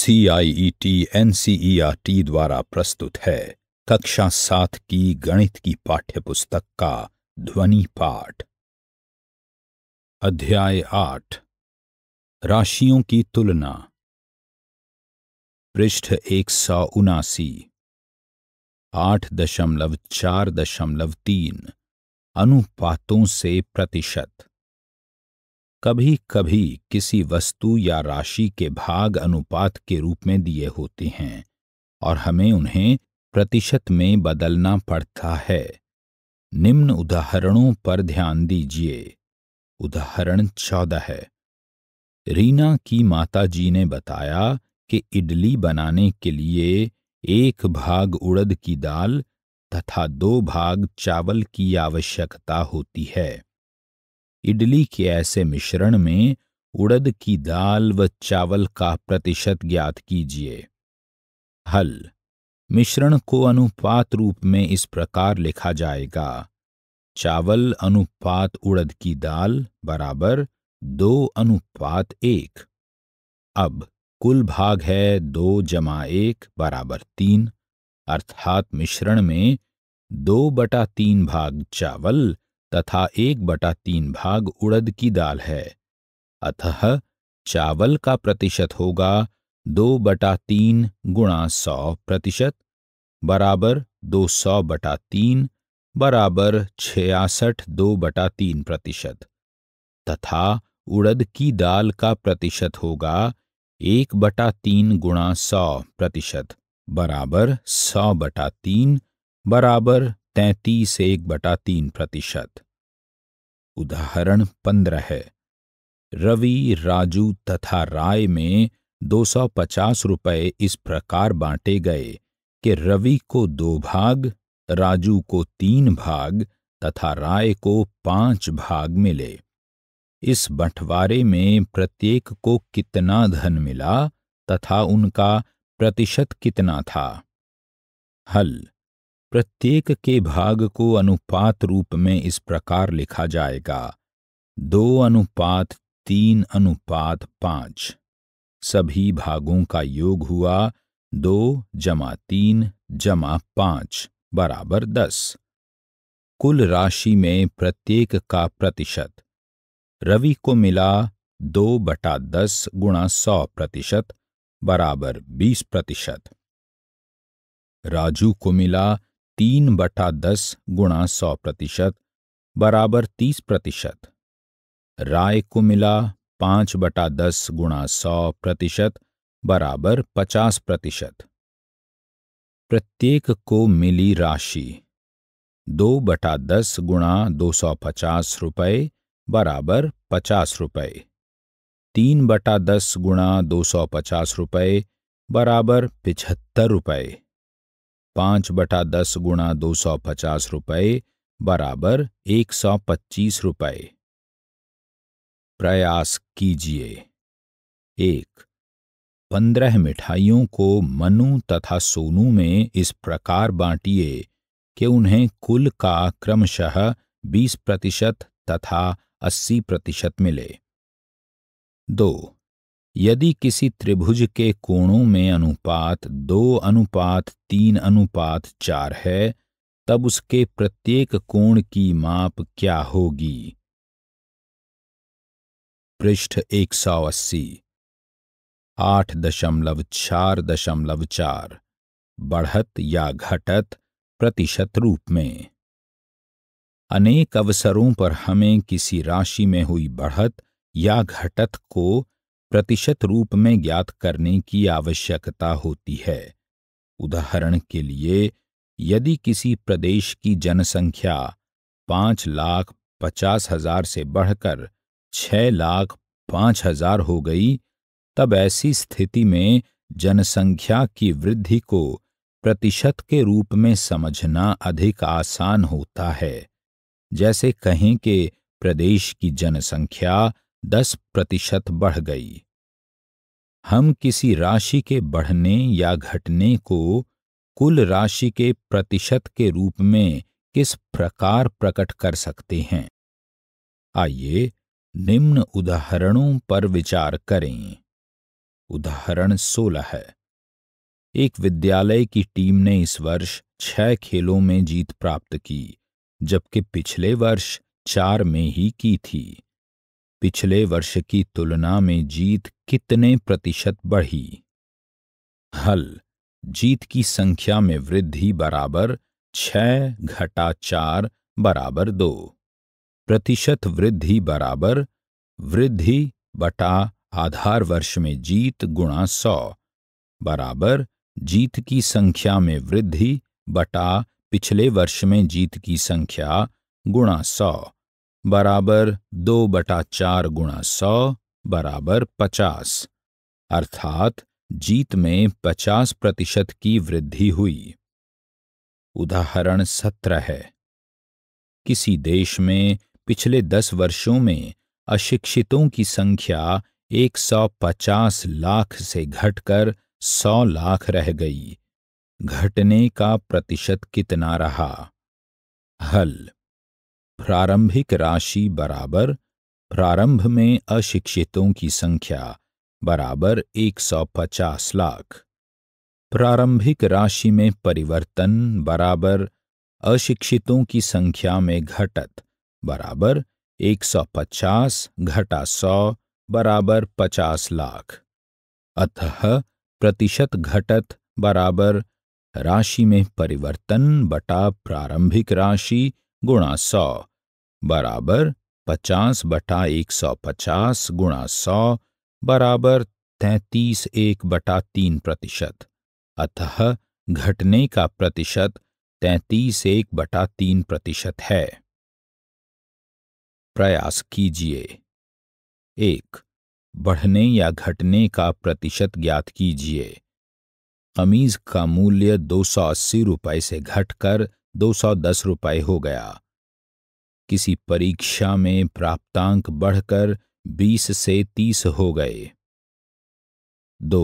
CIET NCERT e e द्वारा प्रस्तुत है कक्षा सात की गणित की पाठ्यपुस्तक का ध्वनि पाठ अध्याय आठ राशियों की तुलना पृष्ठ एक सौ उनासी आठ दशमलव चार दशमलव तीन अनुपातों से प्रतिशत कभी कभी किसी वस्तु या राशि के भाग अनुपात के रूप में दिए होते हैं और हमें उन्हें प्रतिशत में बदलना पड़ता है निम्न उदाहरणों पर ध्यान दीजिए उदाहरण चौदह है रीना की माताजी ने बताया कि इडली बनाने के लिए एक भाग उड़द की दाल तथा दो भाग चावल की आवश्यकता होती है इडली के ऐसे मिश्रण में उड़द की दाल व चावल का प्रतिशत ज्ञात कीजिए हल मिश्रण को अनुपात रूप में इस प्रकार लिखा जाएगा चावल अनुपात उड़द की दाल बराबर दो अनुपात एक अब कुल भाग है दो जमा एक बराबर तीन अर्थात मिश्रण में दो बटा तीन भाग चावल तथा एक बटा तीन भाग उड़द की दाल है अतः चावल का प्रतिशत होगा दो बटा तीन गुणा सौ प्रतिशत बराबर दो सौ बटा तीन बराबर छियासठ दो बटा तीन प्रतिशत तथा उड़द की दाल का प्रतिशत होगा एक बटा तीन गुणा सौ प्रतिशत बराबर सौ बटा तीन बराबर तैतीस एक बटा तीन प्रतिशत उदाहरण पंद्रह है रवि राजू तथा राय में दो सौ पचास रुपये इस प्रकार बांटे गए कि रवि को दो भाग राजू को तीन भाग तथा राय को पांच भाग मिले इस बंटवारे में प्रत्येक को कितना धन मिला तथा उनका प्रतिशत कितना था हल प्रत्येक के भाग को अनुपात रूप में इस प्रकार लिखा जाएगा दो अनुपात तीन अनुपात पांच सभी भागों का योग हुआ दो जमा तीन जमा पांच बराबर दस कुल राशि में प्रत्येक का प्रतिशत रवि को मिला दो बटा दस गुणा सौ प्रतिशत बराबर बीस प्रतिशत राजू को मिला तीन बटा दस गुणा सौ प्रतिशत बराबर तीस प्रतिशत राय को मिला पांच बटा दस गुणा सौ प्रतिशत बराबर पचास प्रतिशत प्रत्येक को मिली राशि दो बटा दस गुणा दो सौ पचास रुपये बराबर पचास रुपये तीन बटा दस गुणा दो सौ पचास रुपये बराबर पिछहत्तर रुपये पाँच बटा दस गुणा दो सौ पचास रुपये बराबर एक सौ पच्चीस रुपये प्रयास कीजिए एक पंद्रह मिठाइयों को मनु तथा सोनू में इस प्रकार बांटिए कि उन्हें कुल का क्रमशः बीस प्रतिशत तथा अस्सी प्रतिशत मिले दो यदि किसी त्रिभुज के कोणों में अनुपात दो अनुपात तीन अनुपात चार है तब उसके प्रत्येक कोण की माप क्या होगी पृष्ठ 180 आठ दशमलव चार दशमलव चार बढ़त या घटत प्रतिशत रूप में अनेक अवसरों पर हमें किसी राशि में हुई बढ़त या घटत को प्रतिशत रूप में ज्ञात करने की आवश्यकता होती है उदाहरण के लिए यदि किसी प्रदेश की जनसंख्या पांच लाख पचास हजार से बढ़कर छह लाख पांच हजार हो गई तब ऐसी स्थिति में जनसंख्या की वृद्धि को प्रतिशत के रूप में समझना अधिक आसान होता है जैसे कहें कि प्रदेश की जनसंख्या दस प्रतिशत बढ़ गई हम किसी राशि के बढ़ने या घटने को कुल राशि के प्रतिशत के रूप में किस प्रकार प्रकट कर सकते हैं आइए निम्न उदाहरणों पर विचार करें उदाहरण 16 है एक विद्यालय की टीम ने इस वर्ष छह खेलों में जीत प्राप्त की जबकि पिछले वर्ष चार में ही की थी पिछले वर्ष की तुलना में जीत कितने प्रतिशत बढ़ी हल जीत की संख्या में वृद्धि बराबर छः घटा चार बराबर दो प्रतिशत वृद्धि बराबर वृद्धि बटा आधार वर्ष में जीत गुणा सौ बराबर जीत की संख्या में वृद्धि बटा पिछले वर्ष में जीत की संख्या गुणा सौ बराबर दो बटा चार गुणा सौ बराबर पचास अर्थात जीत में पचास प्रतिशत की वृद्धि हुई उदाहरण सत्र है किसी देश में पिछले दस वर्षों में अशिक्षितों की संख्या एक सौ पचास लाख से घटकर सौ लाख रह गई घटने का प्रतिशत कितना रहा हल प्रारंभिक राशि बराबर प्रारंभ में अशिक्षितों की संख्या बराबर 150 लाख प्रारंभिक राशि में परिवर्तन बराबर अशिक्षितों की संख्या में घटत बराबर 150 घटा 100 बराबर 50 लाख अतः प्रतिशत घटत बराबर राशि में परिवर्तन बटा प्रारंभिक राशि गुणा सौ बराबर पचास बटा एक सौ पचास गुणा सौ बराबर तैतीस एक बटा तीन प्रतिशत अतः घटने का प्रतिशत तैतीस एक बटा तीन प्रतिशत है प्रयास कीजिए एक बढ़ने या घटने का प्रतिशत ज्ञात कीजिए कमीज का मूल्य दो सौ अस्सी रुपये से घटकर दो सौ दस रुपये हो गया किसी परीक्षा में प्राप्तांक बढ़कर बीस से तीस हो गए दो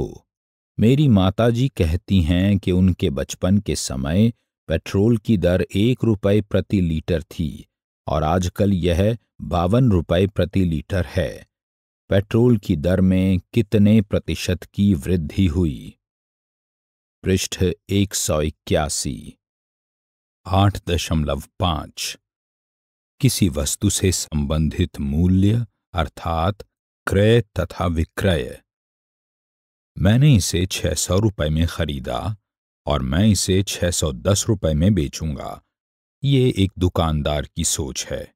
मेरी माताजी कहती हैं कि उनके बचपन के समय पेट्रोल की दर एक रुपये प्रति लीटर थी और आजकल यह बावन रुपये प्रति लीटर है पेट्रोल की दर में कितने प्रतिशत की वृद्धि हुई पृष्ठ एक सौ इक्यासी आठ दशमलव पांच किसी वस्तु से संबंधित मूल्य अर्थात क्रय तथा विक्रय मैंने इसे छह सौ रुपये में खरीदा और मैं इसे छह सौ दस रुपये में बेचूंगा ये एक दुकानदार की सोच है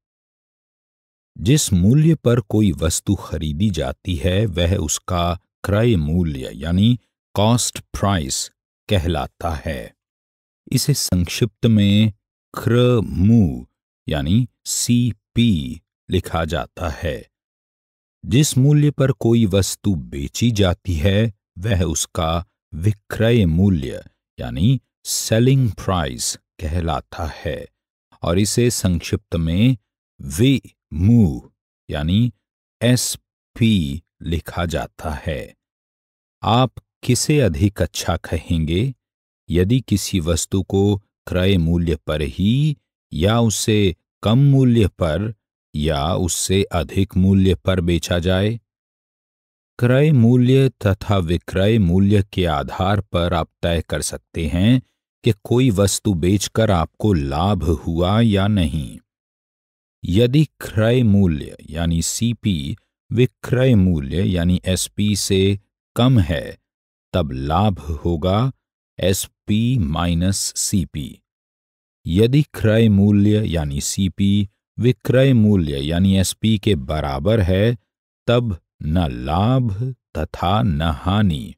जिस मूल्य पर कोई वस्तु खरीदी जाती है वह उसका क्रय मूल्य यानी कॉस्ट प्राइस कहलाता है इसे संक्षिप्त में क्र मू यानी सी पी लिखा जाता है जिस मूल्य पर कोई वस्तु बेची जाती है वह उसका विक्रय मूल्य यानी सेलिंग प्राइस कहलाता है और इसे संक्षिप्त में वे मू यानी एस पी लिखा जाता है आप किसे अधिक अच्छा कहेंगे यदि किसी वस्तु को क्रय मूल्य पर ही या उसे कम मूल्य पर या उससे अधिक मूल्य पर बेचा जाए क्रय मूल्य तथा विक्रय मूल्य के आधार पर आप तय कर सकते हैं कि कोई वस्तु बेचकर आपको लाभ हुआ या नहीं यदि क्रय मूल्य यानी सीपी विक्रय मूल्य यानी एसपी से कम है तब लाभ होगा एसपी माइनस सीपी यदि क्रय मूल्य यानी सीपी विक्रय मूल्य यानी एसपी के बराबर है तब न लाभ तथा न हानि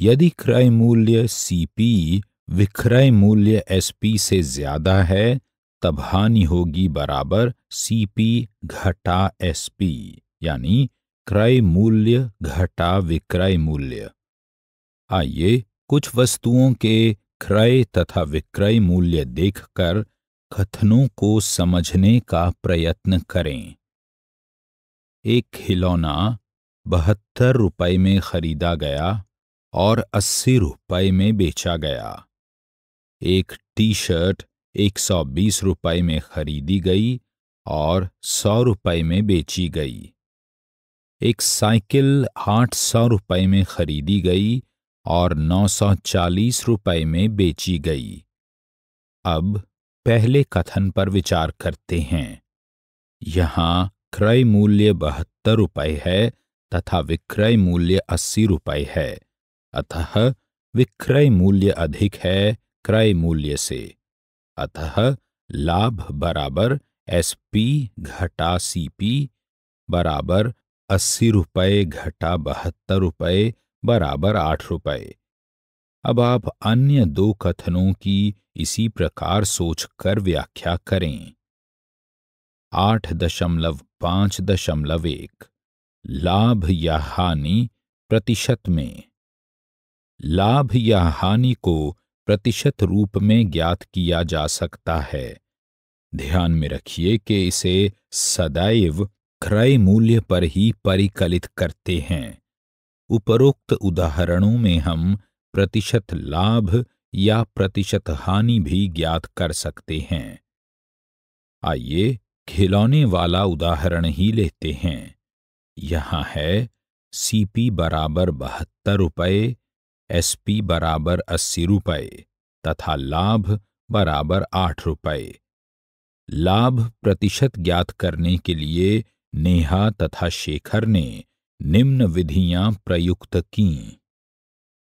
यदि क्रय मूल्य सीपी विक्रय मूल्य एसपी से ज्यादा है तब हानि होगी बराबर सीपी घटा एसपी यानी क्रय मूल्य घटा विक्रय मूल्य आइए कुछ वस्तुओं के क्रय तथा विक्रय मूल्य देखकर कथनों को समझने का प्रयत्न करें एक खिलौना बहत्तर रुपये में खरीदा गया और अस्सी रुपये में बेचा गया एक टी शर्ट एक सौ बीस रुपये में खरीदी गई और सौ रुपये में बेची गई एक साइकिल आठ सौ रुपये में खरीदी गई और 940 रुपए में बेची गई अब पहले कथन पर विचार करते हैं यहां क्रय मूल्य बहत्तर रुपए है तथा विक्रय मूल्य अस्सी रुपए है अतः विक्रय मूल्य अधिक है क्रय मूल्य से अतः लाभ बराबर एस पी घटा सी पी बराबर अस्सी रुपये घटा बहत्तर रुपये बराबर आठ रुपए अब आप अन्य दो कथनों की इसी प्रकार सोचकर व्याख्या करें आठ दशमलव पांच दशमलव एक लाभ या हानि प्रतिशत में लाभ या हानि को प्रतिशत रूप में ज्ञात किया जा सकता है ध्यान में रखिए कि इसे सदैव क्रय मूल्य पर ही परिकलित करते हैं उपरोक्त उदाहरणों में हम प्रतिशत लाभ या प्रतिशत हानि भी ज्ञात कर सकते हैं आइए खिलौने वाला उदाहरण ही लेते हैं यहाँ है सीपी बराबर बहत्तर रुपये एसपी बराबर अस्सी रुपये तथा लाभ बराबर आठ रुपये लाभ प्रतिशत ज्ञात करने के लिए नेहा तथा शेखर ने निम्न विधियां प्रयुक्त की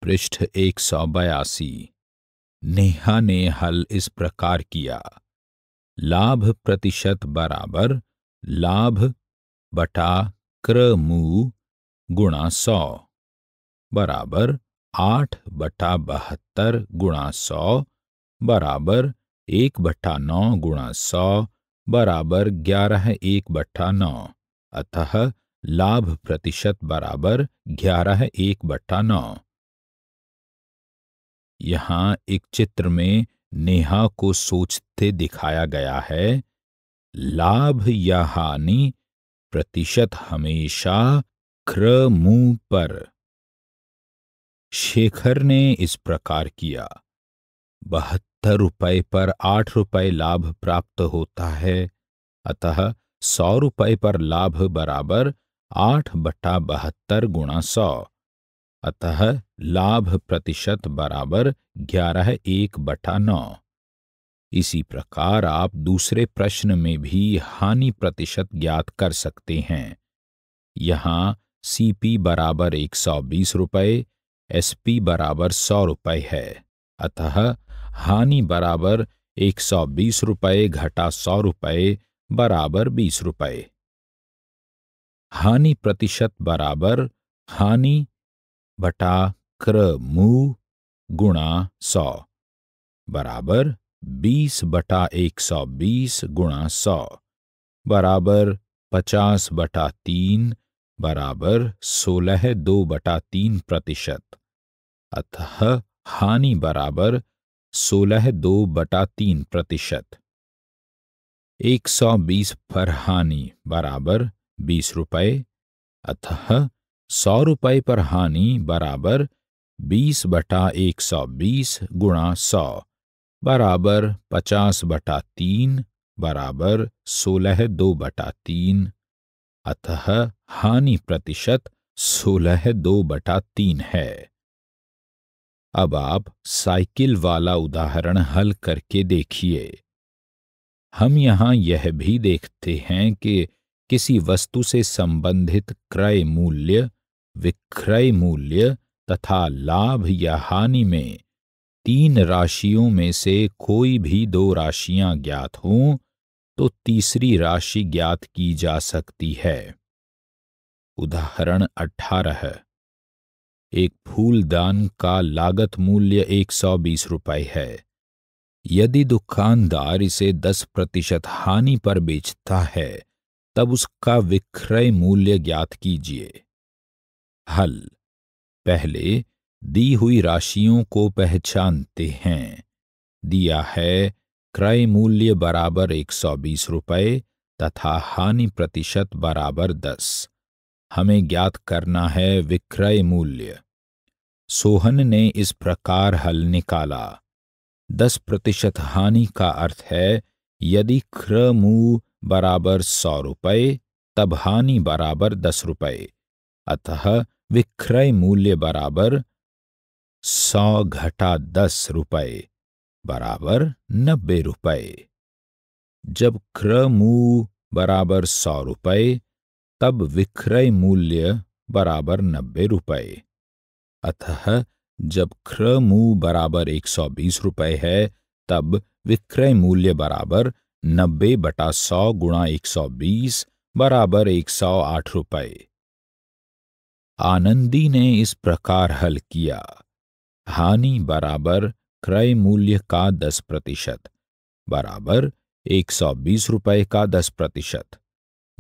पृष्ठ एक सौ बयासी नेहा ने हल इस प्रकार किया लाभ प्रतिशत बराबर लाभ बटा क्रमू गुणा सौ बराबर आठ बटा बहत्तर गुणा सौ बराबर एक बटा नौ गुणा सौ बराबर ग्यारह एक बटा नौ अतः लाभ प्रतिशत बराबर ग्यारह एक बट्टा नौ यहां एक चित्र में नेहा को सोचते दिखाया गया है लाभ या हानि प्रतिशत हमेशा क्र मुंह पर शेखर ने इस प्रकार किया बहत्तर रुपये पर आठ रुपये लाभ प्राप्त होता है अतः सौ रुपये पर लाभ बराबर आठ बट्टा बहत्तर गुणा सौ अतः लाभ प्रतिशत बराबर ग्यारह एक बटा नौ इसी प्रकार आप दूसरे प्रश्न में भी हानि प्रतिशत ज्ञात कर सकते हैं यहाँ सीपी बराबर एक सौ बीस रुपये एसपी बराबर सौ रुपये है अतः हानि बराबर एक सौ बीस रुपये घटा सौ रुपये बराबर बीस रुपये हानि प्रतिशत बराबर हानि बटा क्र मु गुणा सौ बराबर बीस बटा एक सौ बीस गुणा सौ बराबर पचास बटा तीन बराबर सोलह दो बटा तीन प्रतिशत अतः हानि बराबर सोलह दो बटा तीन प्रतिशत एक सौ बीस पर हानि बराबर बीस रुपये अतः सौ रुपये पर हानि बराबर बीस बटा एक सौ बीस गुणा सौ बराबर पचास बटा तीन बराबर सोलह दो बटा तीन अतः हानि प्रतिशत सोलह दो बटा तीन है अब आप साइकिल वाला उदाहरण हल करके देखिए हम यहां यह भी देखते हैं कि किसी वस्तु से संबंधित क्रय मूल्य विक्रय मूल्य तथा लाभ या हानि में तीन राशियों में से कोई भी दो राशियां ज्ञात हों तो तीसरी राशि ज्ञात की जा सकती है उदाहरण अठारह एक फूलदान का लागत मूल्य एक सौ बीस रुपये है यदि दुकानदार इसे दस प्रतिशत हानि पर बेचता है तब उसका विक्रय मूल्य ज्ञात कीजिए हल पहले दी हुई राशियों को पहचानते हैं दिया है क्रय मूल्य बराबर 120 रुपए तथा हानि प्रतिशत बराबर 10 हमें ज्ञात करना है विक्रय मूल्य सोहन ने इस प्रकार हल निकाला दस प्रतिशत हानि का अर्थ है यदि क्रमू बराबर सौ रुपये तब हानि बराबर दस रुपये अतः विक्रय मूल्य बराबर सौ घटा दस रुपये बराबर नब्बे रुपये जब क्र मू बराबर सौ रुपये तब विक्रय मूल्य बराबर नब्बे रुपये अतः जब क्रय मू बराबर एक सौ बीस रुपये है तब विक्रय मूल्य बराबर नब्बे बटा सौ गुणा एक सौ बीस बराबर एक सौ आठ रुपये आनंदी ने इस प्रकार हल किया हानि बराबर क्रय मूल्य का दस प्रतिशत बराबर एक सौ बीस रुपये का दस प्रतिशत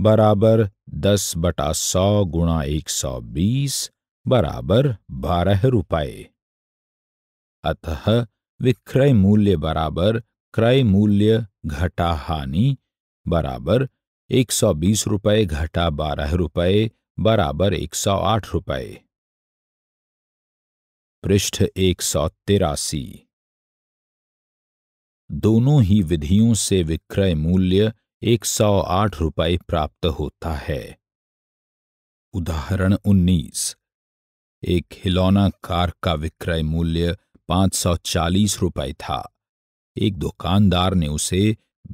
बराबर दस बटा सौ गुणा एक सौ बीस बराबर बारह रुपये अतः विक्रय मूल्य बराबर क्रय मूल्य घटा हानि बराबर एक सौ बीस रुपये घटा बारह रुपये बराबर एक सौ आठ रुपये पृष्ठ एक सौ तिरासी दोनों ही विधियों से विक्रय मूल्य एक सौ आठ रुपये प्राप्त होता है उदाहरण उन्नीस एक खिलौना कार का विक्रय मूल्य पांच सौ चालीस रुपये था एक दुकानदार ने उसे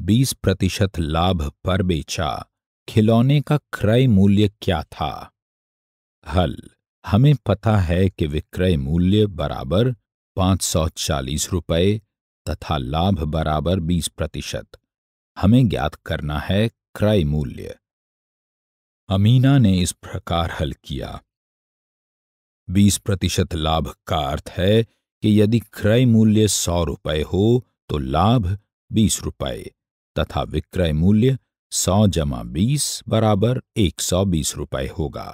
20 प्रतिशत लाभ पर बेचा खिलौने का क्रय मूल्य क्या था हल हमें पता है कि विक्रय मूल्य बराबर 540 रुपए तथा लाभ बराबर 20 प्रतिशत हमें ज्ञात करना है क्रय मूल्य अमीना ने इस प्रकार हल किया 20 प्रतिशत लाभ का अर्थ है कि यदि क्रय मूल्य सौ रुपए हो तो लाभ बीस रुपये तथा विक्रय मूल्य सौ जमा बीस बराबर एक सौ बीस रुपये होगा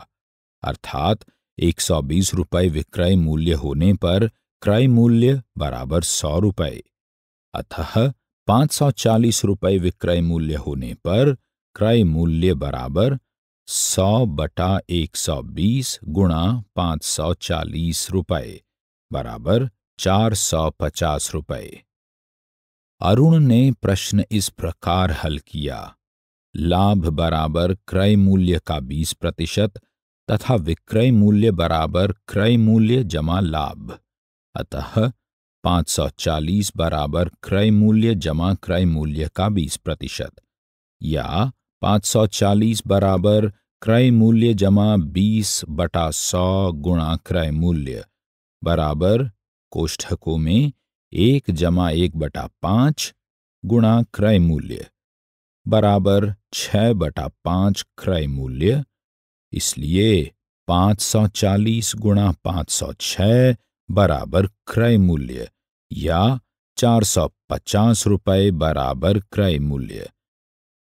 अर्थात एक सौ बीस रुपये विक्रय मूल्य होने पर क्रय मूल्य बराबर सौ रुपये अतः पाँच सौ चालीस रुपये विक्रय मूल्य होने पर क्रय मूल्य बराबर सौ बटा एक सौ बीस गुणा पाँच सौ चालीस रुपये बराबर चार सौ पचास रुपये अरुण ने प्रश्न इस प्रकार हल किया लाभ बराबर क्रय मूल्य का बीस प्रतिशत तथा विक्रय मूल्य बराबर क्रय मूल्य जमा लाभ अतः 540 बराबर क्रय मूल्य जमा क्रय मूल्य का 20 प्रतिशत या 540 बराबर क्रय मूल्य जमा 20 बटा 100 गुणा क्रय मूल्य बराबर कोष्ठकों में एक जमा एक बटा पांच गुणा क्रय मूल्य बराबर छह बटा पांच क्रय मूल्य इसलिए पांच सौ चालीस गुणा पांच सौ छ बराबर क्रय मूल्य या चार सौ पचास रुपये बराबर क्रय मूल्य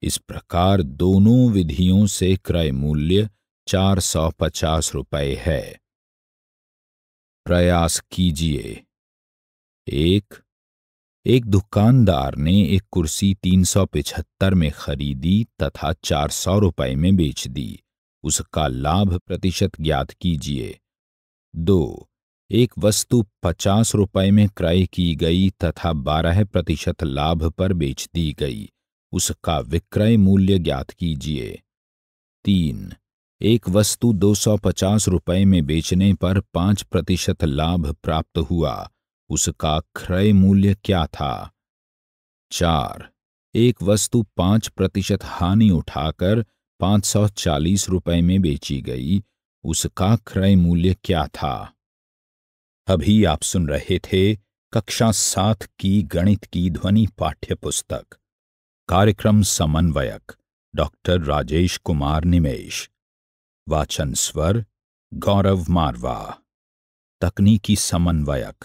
इस प्रकार दोनों विधियों से क्रय मूल्य चार सौ पचास रुपये है प्रयास कीजिए एक एक दुकानदार ने एक कुर्सी तीन सौ पिछहत्तर में खरीदी तथा चार सौ रुपये में बेच दी उसका लाभ प्रतिशत ज्ञात कीजिए दो एक वस्तु पचास रुपए में क्रय की गई तथा बारह प्रतिशत लाभ पर बेच दी गई उसका विक्रय मूल्य ज्ञात कीजिए तीन एक वस्तु दो सौ पचास रुपये में बेचने पर पांच प्रतिशत लाभ प्राप्त हुआ उसका क्रय मूल्य क्या था चार एक वस्तु पांच प्रतिशत हानि उठाकर पांच सौ चालीस रुपये में बेची गई उसका क्रय मूल्य क्या था अभी आप सुन रहे थे कक्षा सात की गणित की ध्वनि पाठ्य पुस्तक कार्यक्रम समन्वयक डॉक्टर राजेश कुमार निमेश वाचन स्वर गौरव मारवा तकनीकी समन्वयक